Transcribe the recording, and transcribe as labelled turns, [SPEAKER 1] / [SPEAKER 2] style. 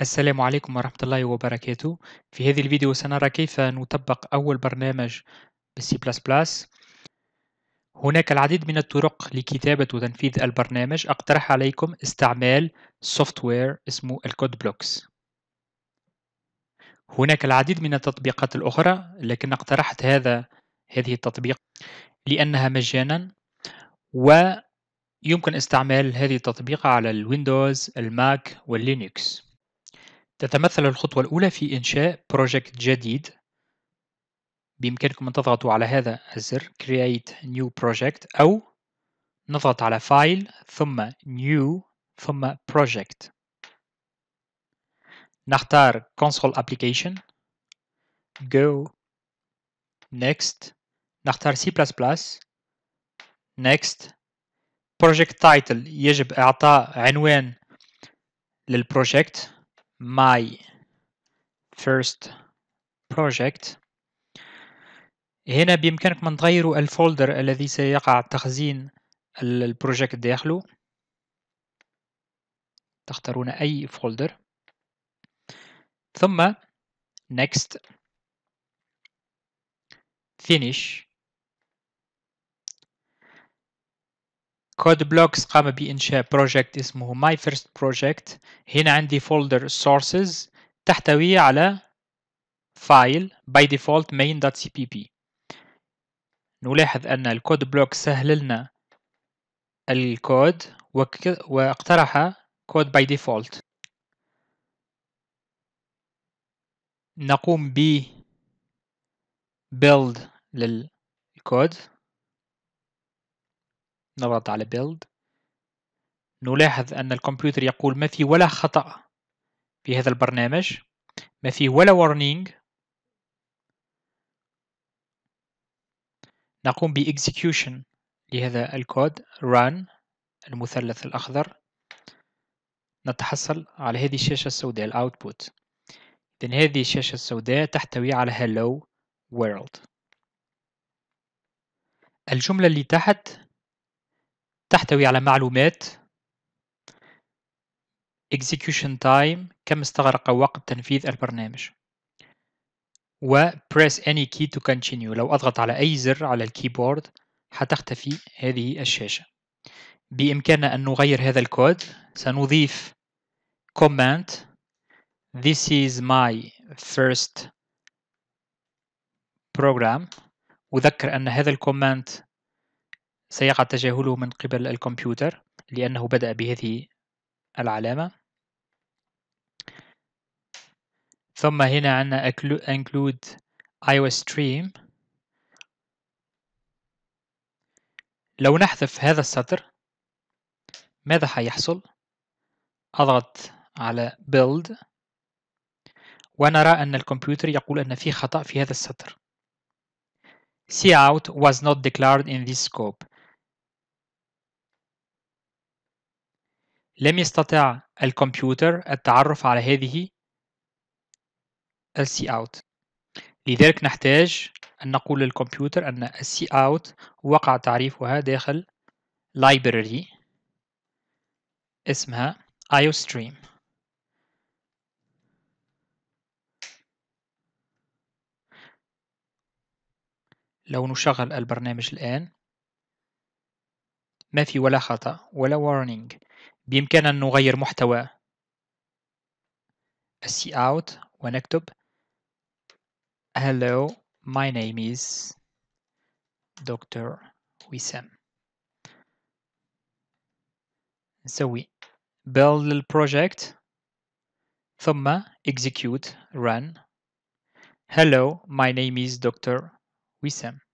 [SPEAKER 1] السلام عليكم ورحمة الله وبركاته في هذا الفيديو سنرى كيف نطبق أول برنامج بسي بلاس بلاس هناك العديد من الطرق لكتابة وتنفيذ البرنامج أقترح عليكم استعمال سوفتوير اسمه الكود بلوكس هناك العديد من التطبيقات الأخرى لكن اقترحت هذا هذه التطبيق لأنها مجانا ويمكن استعمال هذه التطبيق على الويندوز الماك واللينكس تتمثل الخطوة الأولى في إنشاء بروجكت جديد بإمكانكم أن تضغطوا على هذا الزر Create New Project أو نضغط على File ثم New ثم Project نختار Console Application Go Next نختار C++ Next Project Title يجب إعطاء عنوان للبروجكت my first project هنا بإمكانكم أن تغيروا الفولدر الذي سيقع تخزين البروجكت داخله تختارون أي فولدر ثم next finish كود بلوكس قام بإنشاء بروجكت اسمه ماي فيرست بروجكت هنا عندي فولدر Sources تحتوي على فايل by default main.cpp نلاحظ أن الكود بلوك سهل لنا الكود واقترح كود by default نقوم ب build للكود نضغط على build نلاحظ أن الكمبيوتر يقول ما في ولا خطأ في هذا البرنامج ما في ولا warning نقوم execution لهذا الكود run المثلث الأخضر نتحصل على هذه الشاشة السوداء الأوتبوت إذن هذه الشاشة السوداء تحتوي على hello world الجملة اللي تحت تحتوي على معلومات execution time كم استغرق وقت تنفيذ البرنامج و press any key to continue لو أضغط على أي زر على الكيبورد حتختفي هذه الشاشة بإمكاننا أن نغير هذا الكود سنضيف comment this is my first program وذكر أن هذا الكومنت سيقع تجاهله من قبل الكمبيوتر لأنه بدأ بهذه العلامة ثم هنا عندنا include iOS stream لو نحذف هذا السطر ماذا حيحصل؟ أضغط على build ونرى أن الكمبيوتر يقول أن في خطأ في هذا السطر. See out was not declared in this scope لم يستطع الكمبيوتر التعرف على هذه السي اوت لذلك نحتاج أن نقول للكمبيوتر أن السي اوت وقع تعريفها داخل library اسمها iostream لو نشغل البرنامج الآن ما في ولا خطأ ولا warning بإمكاننا أن نغير محتوى السي اوت ونكتب Hello, my name is Dr. وسام نسوي build للبروجكت ثم execute run Hello, my name is Dr. وسام